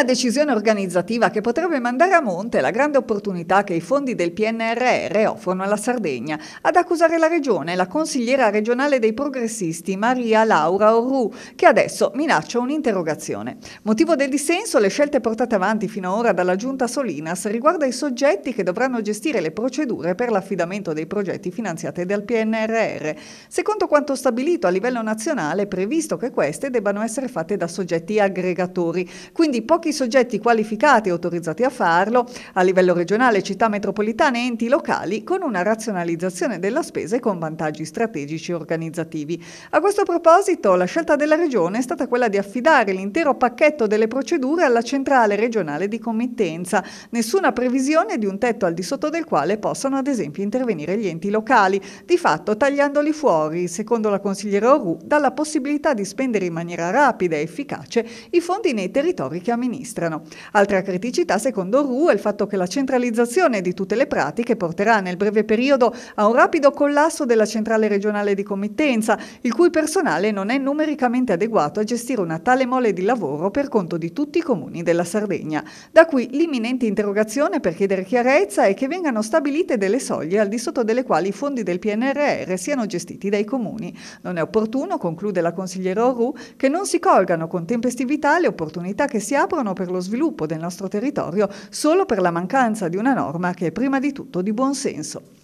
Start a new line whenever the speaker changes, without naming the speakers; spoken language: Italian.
una decisione organizzativa che potrebbe mandare a monte la grande opportunità che i fondi del PNRR offrono alla Sardegna. Ad accusare la regione la consigliera regionale dei progressisti Maria Laura Orru, che adesso minaccia un'interrogazione. Motivo del dissenso le scelte portate avanti fino ad ora dalla giunta Solinas riguarda i soggetti che dovranno gestire le procedure per l'affidamento dei progetti finanziati dal PNRR. Secondo quanto stabilito a livello nazionale è previsto che queste debbano essere fatte da soggetti aggregatori, quindi pochi tutti soggetti qualificati e autorizzati a farlo a livello regionale, città metropolitane e enti locali con una razionalizzazione della spesa e con vantaggi strategici e organizzativi. A questo proposito la scelta della Regione è stata quella di affidare l'intero pacchetto delle procedure alla centrale regionale di committenza, nessuna previsione di un tetto al di sotto del quale possano ad esempio intervenire gli enti locali, di fatto tagliandoli fuori, secondo la consigliera Oru, dalla possibilità di spendere in maniera rapida e efficace i fondi nei territori che amministrano amministrano. Altra criticità, secondo Ru, è il fatto che la centralizzazione di tutte le pratiche porterà nel breve periodo a un rapido collasso della centrale regionale di committenza, il cui personale non è numericamente adeguato a gestire una tale mole di lavoro per conto di tutti i comuni della Sardegna. Da qui l'imminente interrogazione per chiedere chiarezza e che vengano stabilite delle soglie al di sotto delle quali i fondi del PNRR siano gestiti dai comuni. Non è opportuno, conclude la consigliera Oru, che non si colgano con tempestività le opportunità che si aprono concorrono per lo sviluppo del nostro territorio solo per la mancanza di una norma che è prima di tutto di buonsenso.